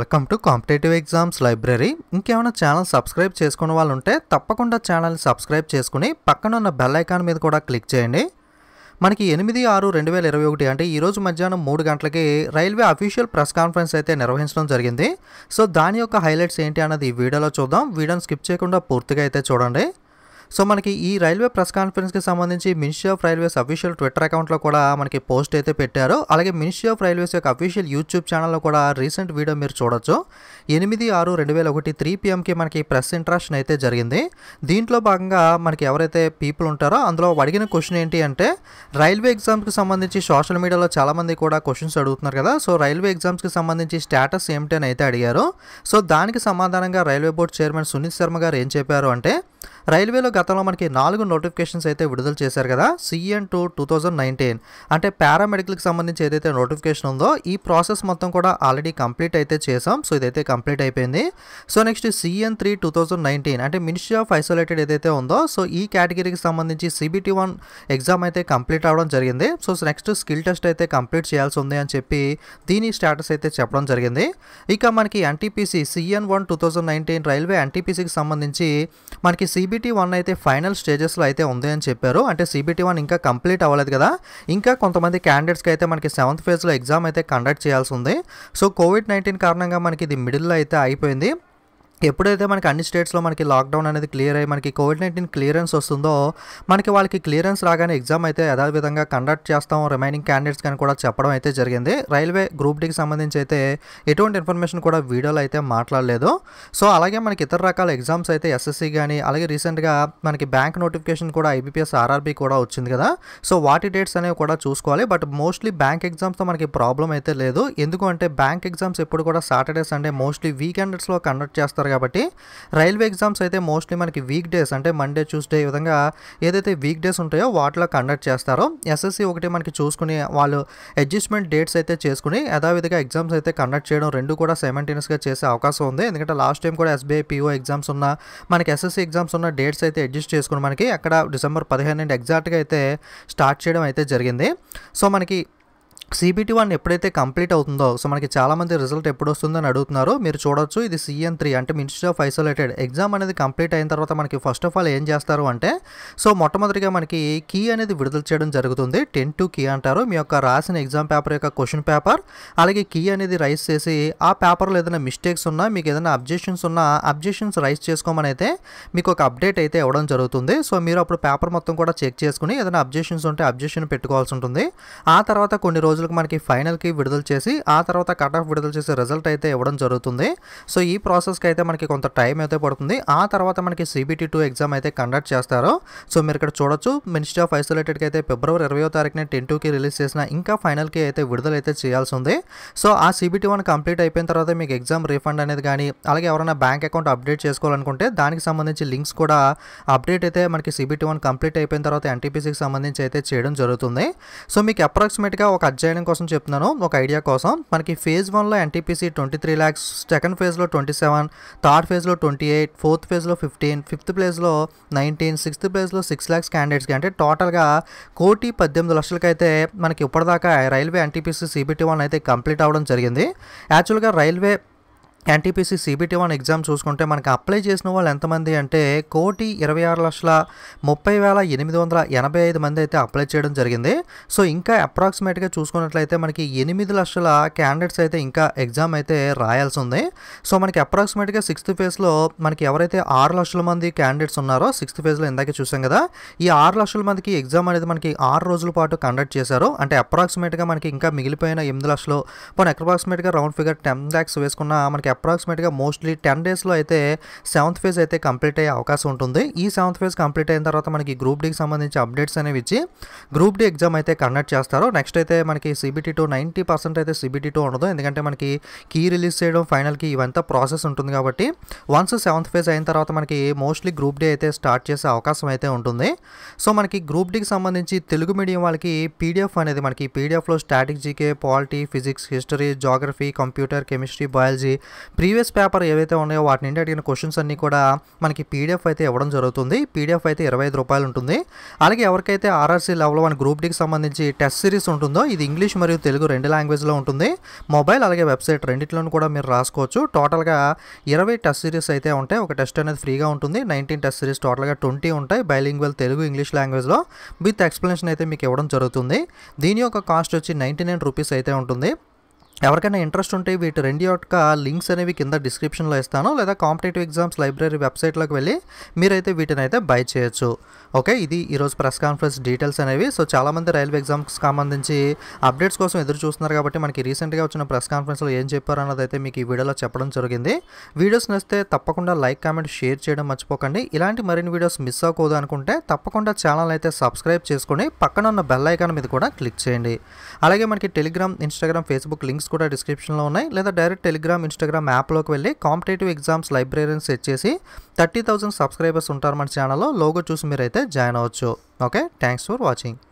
welcome to competitive exams library ఇంకేమైనా channel subscribe చేసుకున్న వాళ్ళు ఉంటే తప్పకుండా ఛానల్ని సబ్స్క్రైబ్ చేసుకుని పక్కన ఉన్న బెల్ ఐకాన్ మీద కూడా క్లిక్ చేయండి మనకి ఎనిమిది ఆరు రెండు వేల ఇరవై ఒకటి అంటే ఈరోజు మధ్యాహ్నం మూడు గంటలకి రైల్వే అఫీషియల్ ప్రెస్ కాన్ఫరెన్స్ అయితే నిర్వహించడం జరిగింది సో దాని యొక్క హైలైట్స్ ఏంటి అన్నది ఈ వీడియోలో చూద్దాం వీడియోని స్కిప్ చేయకుండా పూర్తిగా అయితే చూడండి సో మనకి ఈ రైల్వే ప్రెస్ కాన్ఫరెన్స్ కి సంబంధించి ministry of railways official twitter అకౌంట్లో కూడా మనకి పోస్ట్ అయితే పెట్టారు అలాగే మినిస్ట్రీ ఆఫ్ రైల్వేస్ యొక్క అఫీషియల్ యూట్యూబ్ ఛానల్లో కూడా రీసెంట్ వీడియో మీరు చూడొచ్చు ఎనిమిది ఆరు రెండు వేల ఒకటి త్రీ పిఎంకి మనకి ప్రెస్ ఇంట్రాక్షన్ అయితే జరిగింది దీంట్లో భాగంగా మనకి ఎవరైతే పీపుల్ ఉంటారో అందులో అడిగిన క్వశ్చన్ ఏంటి అంటే రైల్వే ఎగ్జామ్స్కి సంబంధించి సోషల్ మీడియాలో చాలామంది కూడా క్వశ్చన్స్ అడుగుతున్నారు కదా సో రైల్వే ఎగ్జామ్స్కి సంబంధించి స్టేటస్ ఏమిటి అని అయితే అడిగారు సో దానికి సమాధానంగా railway board chairman Suneet Sharma garu ఏం చెప్పారు అంటే రైల్వేలో గతంలో మనకి నాలుగు నోటిఫికేషన్స్ అయితే విడుదల చేశారు కదా CEN two two thousand nineteen అంటే పారామెడికల్కి సంబంధించి ఏదైతే నోటిఫికేషన్ ఉందో ఈ ప్రాసెస్ మొత్తం కూడా ఆల్రెడీ కంప్లీట్ అయితే చేసాం సో ఇదైతే కంప్లీట్ అయిపోయింది so next CEN three two thousand nineteen అంటే మినిస్ట్రీ ఆఫ్ ఐసోలేటెడ్ ఏదైతే ఉందో సో ఈ కేటగిరీకి సంబంధించి సిబిటి వన్ ఎగ్జామ్ అయితే కంప్లీట్ అవ్వడం జరిగింది సో నెక్స్ట్ స్కిల్ టెస్ట్ అయితే కంప్లీట్ చేయాల్సి ఉంది అని చెప్పి దీని స్టేటస్ అయితే చెప్పడం జరిగింది ఇక మనకి NTPC CEN one two thousand nineteen railway ఎన్టీపీసీకి సంబంధించి మనకి సిబిటీ వన్ అయితే ఫైనల్ స్టేజెస్లో అయితే ఉంది అని చెప్పారు అంటే సిబిటీ వన్ ఇంకా కంప్లీట్ అవ్వలేదు కదా ఇంకా కొంతమంది క్యాండిడేట్స్కి అయితే మనకి సెవెంత్ ఫేజ్లో ఎగ్జామ్ అయితే కండక్ట్ చేయాల్సి ఉంది సో కోవిడ్ నైన్టీన్ కారణంగా మనకి ఇది మిడిల్లో అయితే అయిపోయింది ఎప్పుడైతే మనకి అన్ని స్టేట్స్లో మనకి లాక్డౌన్ అనేది క్లియర్ అయ్యి మనకి కోవిడ్ నైన్టీన్ క్లియరెన్స్ వస్తుందో మనకి వాళ్ళకి క్లియరెన్స్ రాగానే ఎగ్జామ్ అయితే యథావిధంగా కండక్ట్ చేస్తాం రిమైనింగ్ క్యాండిడేట్స్ కానీ కూడా చెప్పడం అయితే జరిగింది రైల్వే గ్రూప్ డికి సంబంధించి అయితే ఎటువంటి ఇన్ఫర్మేషన్ కూడా వీడియోలో అయితే మాట్లాడలేదు సో అలాగే మనకి ఇతర రకాల ఎగ్జామ్స్ అయితే ఎస్ఎస్సి కానీ అలాగే రీసెంట్గా మనకి బ్యాంక్ నోటిఫికేషన్ కూడా ఐబీపీఎస్ ఆర్ఆర్బీ కూడా వచ్చింది కదా సో వాటి డేట్స్ అనేవి కూడా చూసుకోవాలి బట్ మోస్ట్లీ బ్యాంక్ ఎగ్జామ్స్తో మనకి ప్రాబ్లం అయితే లేదు ఎందుకంటే బ్యాంక్ ఎగ్జామ్స్ ఎప్పుడు కూడా సాటర్డే సండే మోస్ట్లీ వీకెండ్స్లో కండక్ట్ చేస్తారు చేస్తారు కాబట్టి రైల్వే ఎగ్జామ్స్ అయితే మోస్ట్లీ మనకి వీక్ డేస్ అంటే మండే ట్యూస్డే ఈ విధంగా ఏదైతే వీక్ డేస్ ఉంటాయో వాటిలో కండక్ట్ చేస్తారో ఎస్ఎస్సి ఒకటి మనకి చూసుకుని వాళ్ళు అడ్జస్ట్మెంట్ డేట్స్ అయితే చేసుకుని యథావిధిగా ఎగ్జామ్స్ అయితే కండక్ట్ చేయడం రెండు కూడా సెమెంటేనియస్గా చేసే అవకాశం ఉంది ఎందుకంటే లాస్ట్ టైం కూడా ఎస్బీఐ పిఓ ఎగ్జామ్స్ ఉన్న మనకి ఎస్ఎస్సి ఎగ్జామ్స్ ఉన్న డేట్స్ అయితే అడ్జస్ట్ చేసుకుని మనకి అక్కడ డిసెంబర్ పదిహేను నుండి ఎగ్జాక్ట్గా అయితే స్టార్ట్ చేయడం అయితే జరిగింది సో మనకి సిబిటి వన్ ఎప్పుడైతే కంప్లీట్ అవుతుందో సో మనకి చాలామంది రిజల్ట్ ఎప్పుడు వస్తుందని అడుగుతున్నారు మీరు చూడొచ్చు ఇది సిఎన్ త్రీ అంటే మినిస్ట్రీ ఆఫ్ ఐసోలేటెడ్ ఎగ్జామ్ అనేది కంప్లీట్ అయిన తర్వాత మనకి ఫస్ట్ ఆఫ్ ఆల్ ఏం చేస్తారు అంటే సో మొట్టమొదటిగా మనకి కీ అనేది విడుదల చేయడం జరుగుతుంది టెన్ టు కీ అంటారు మీ యొక్క రాసిన ఎగ్జామ్ పేపర్ యొక్క క్వశ్చన్ పేపర్ అలాగే కీ అనేది రైస్ చేసి ఆ పేపర్లో ఏదైనా మిస్టేక్స్ ఉన్నా మీకు ఏదైనా అబ్జెక్షన్స్ ఉన్నా అబ్జెక్షన్స్ రైస్ చేసుకోమని అయితే మీకు ఒక అప్డేట్ అయితే ఇవ్వడం జరుగుతుంది సో మీరు అప్పుడు పేపర్ మొత్తం కూడా చెక్ చేసుకుని ఏదైనా అబ్జెక్షన్స్ ఉంటే అబ్జెక్షన్ పెట్టుకోవాల్సి ఉంటుంది ఆ తర్వాత కొన్ని రోజులు రోజులకు మనకి ఫైనల్కి విడుదల చేసి ఆ తర్వాత కట్ ఆఫ్ విడుదల చేసి రిజల్ట్ అయితే ఇవ్వడం జరుగుతుంది సో ఈ ప్రాసెస్కి అయితే మనకి కొంత టైం అయితే పడుతుంది ఆ తర్వాత మనకి సిబిటీ టూ ఎగ్జామ్ అయితే కండక్ట్ చేస్తారు సో మీరు ఇక్కడ చూడొచ్చు మినిస్ట్రీ ఆఫ్ ఐసోలేటెడ్కి అయితే ఫిబ్రవరి ఇరవయో తారీఖున టెన్ టూకి రిలీజ్ చేసిన ఇంకా ఫైనల్కి అయితే విడుదలైతే చేయాల్సి ఉంది సో ఆ సిబిటీ వన్ కంప్లీట్ అయిపోయిన తర్వాత మీకు ఎగ్జామ్ రీఫండ్ అనేది కానీ అలాగే ఎవరైనా బ్యాంక్ అకౌంట్ అప్డేట్ చేసుకోవాలనుకుంటే దానికి సంబంధించి లింక్స్ కూడా అప్డేట్ అయితే మనకి సిబిటీ వన్ కంప్లీట్ అయిపోయిన తర్వాత ఎన్టీపీసీకి సంబంధించి అయితే చేయడం జరుగుతుంది సో మీకు అప్రాక్సిమేట్గా ఒక అధ్యాయం చేయడం కోసం చెప్తున్నాను ఒక ఐడియా కోసం మనకి ఫేజ్ వన్లో NTPC twenty three lakhs second ఫేజ్లో ట్వంటీ సెవెన్ థర్డ్ ఫేజ్లో ట్వంటీ ఎయిట్ ఫోర్త్ ఫేజ్లో ఫిఫ్టీన్ ఫిఫ్త్ ప్లేస్లో నైన్టీన్ సిక్స్త్ ప్లేస్లో సిక్స్ ల్యాక్స్ క్యాండిడేట్స్కి అంటే టోటల్గా కోటి పద్దెనిమిది లక్షలకైతే మనకి ఇప్పటిదాకా రైల్వే ఎన్టీపీసీ సిబిటీ వన్ అయితే కంప్లీట్ అవ్వడం జరిగింది యాక్చువల్గా railway NTPC CBT one exam చూసుకుంటే మనకి అప్లై చేసిన వాళ్ళు ఎంతమంది అంటే కోటి ఇరవై ఆరు లక్షల ముప్పై వేల ఎనిమిది వందల ఎనభై ఐదు మంది అయితే అప్లై చేయడం జరిగింది సో ఇంకా అప్రాక్సిమేట్గా చూసుకున్నట్లయితే మనకి ఎనిమిది లక్షల క్యాండిడేట్స్ అయితే ఇంకా ఎగ్జామ్ అయితే రాయాల్సి ఉంది సో మనకి అప్రాక్సిమేట్గా సిక్స్త్ ఫేజ్లో మనకి ఎవరైతే ఆరు లక్షల మంది క్యాండిడేట్స్ ఉన్నారో సిక్స్త్ ఫేజ్లో ఇందాక చూసాం కదా ఈ ఆరు లక్షల మందికి ఎగ్జామ్ అనేది మనకి ఆరు రోజుల పాటు కండక్ట్ చేశారు అంటే అప్రాక్సిమేట్గా మనకి ఇంకా మిగిలిపోయిన ఎనిమిది లక్షలు పోనీ అప్రాక్సిమేట్గా రౌండ్ ఫిగర్ టెన్ ల్యాక్స్ వేసుకున్న మనకి అప్రాక్సిమేట్గా మోస్ట్లీ టెన్ డేస్లో అయితే సెవెంత్ ఫేజ్ అయితే కంప్లీట్ అయ్యే అవకాశం ఉంటుంది ఈ సెవెంత్ ఫేజ్ కంప్లీట్ అయిన తర్వాత మనకి గ్రూప్ డీకి సంబంధించి అప్డేట్స్ అనేవి ఇచ్చి గ్రూప్ డీ ఎగ్జామ్ అయితే కండక్ట్ చేస్తారు నెక్స్ట్ అయితే మనకి సిబిటీ టూ నైంటీ పర్సెంట్ అయితే సిబిటీ టూ ఉండదు ఎందుకంటే మనకి కీ రిలీజ్ చేయడం ఫైనల్కి ఇవంతా ప్రాసెస్ ఉంటుంది కాబట్టి వన్స్ సెవెంత్ ఫేజ్ అయిన తర్వాత మనకి మోస్ట్లీ గ్రూప్ డే అయితే స్టార్ట్ చేసే అవకాశం అయితే ఉంటుంది సో మనకి గ్రూప్ డీకి సంబంధించి తెలుగు మీడియం వాళ్ళకి పీడిఎఫ్ అనేది మనకి పీడిఎఫ్లో static GK polity physics history geography computer chemistry biology previous paper ఏవైతే ఉన్నాయో వాటి నుండి అడిగిన క్వశ్చన్స్ అన్నీ కూడా మనకి పీడిఎఫ్ అయితే ఇవ్వడం జరుగుతుంది పీడిఎఫ్ అయితే ఇరవై ఐదు రూపాయలు ఉంటుంది అలాగే ఎవరికైతే ఆర్ఆర్సీ లెవెల్ వన్ గ్రూప్ డికి సంబంధించి టెస్ట్ సిరీస్ ఉంటుందో ఇది ఇంగ్లీష్ మరియు తెలుగు రెండు లాంగ్వేజ్లో ఉంటుంది మొబైల్ అలాగే వెబ్సైట్ రెండింటిలోనూ కూడా మీరు రాసుకోవచ్చు టోటల్గా ఇరవై టెస్ట్ సిరీస్ అయితే ఉంటాయి ఒక టెస్ట్ అనేది ఫ్రీగా ఉంటుంది నైన్టీన్ టెస్ట్ సిరీస్ టోటల్గా ట్వంటీ ఉంటాయి బైలింగ్వల్ తెలుగు ఇంగ్లీష్ లాంగ్వేజ్లో విత్ ఎక్స్ప్లెనేషన్ అయితే మీకు ఇవ్వడం జరుగుతుంది దీని యొక్క కాస్ట్ వచ్చి నైంటీ నైన్ రూపీస్ అయితే ఉంటుంది ఎవరికైనా ఇంట్రెస్ట్ ఉంటే వీటి రెండు యొక్క లింక్స్ అనేవి కింద డిస్క్రిప్షన్లో ఇస్తాను లేదా కాంపిటేటివ్ ఎగ్జామ్స్ లైబ్రరీ వెబ్సైట్లోకి వెళ్ళి మీరైతే వీటిని అయితే బై చేయొచ్చు ఓకే ఇది ఈరోజు ప్రెస్ కాన్ఫరెన్స్ డీటెయిల్స్ అనేవి సో చాలామంది రైల్వే ఎగ్జామ్స్కి సంబంధించి అప్డేట్స్ కోసం ఎదురు చూస్తున్నారు కాబట్టి మనకి రీసెంట్గా వచ్చిన ప్రెస్ కాన్ఫరెన్స్లో ఏం చెప్పారు అన్నది అయితే మీకు ఈ వీడియోలో చెప్పడం జరిగింది వీడియోస్ నచ్చితే తప్పకుండా లైక్ కామెంట్ షేర్ చేయడం మర్చిపోకండి ఇలాంటి మరిన్ని వీడియోస్ మిస్ అవ్వకూడదు అనుకుంటే తప్పకుండా ఛానల్ అయితే సబ్స్క్రైబ్ చేసుకొని పక్కన ఉన్న బెల్ ఐకాన్ మీద కూడా క్లిక్ చేయండి అలాగే మనకి Telegram Instagram Facebook links links కూడా డిస్క్రిప్షన్లో ఉన్నాయి లేదా డైరెక్ట్ టెలిగ్రామ్ ఇన్స్టాగ్రామ్ యాప్లోకి వెళ్ళి కాంపిటేటివ్ ఎగ్జామ్స్ లైబ్రరీని సెట్ చేసి థర్టీ థౌసండ్ సబ్స్క్రైబర్స్ ఉంటారు మన ఛానల్లో లోగో చూసి మీరైతే జాయిన్ అవ్వచ్చు ఓకే థ్యాంక్స్ ఫర్ వాచింగ్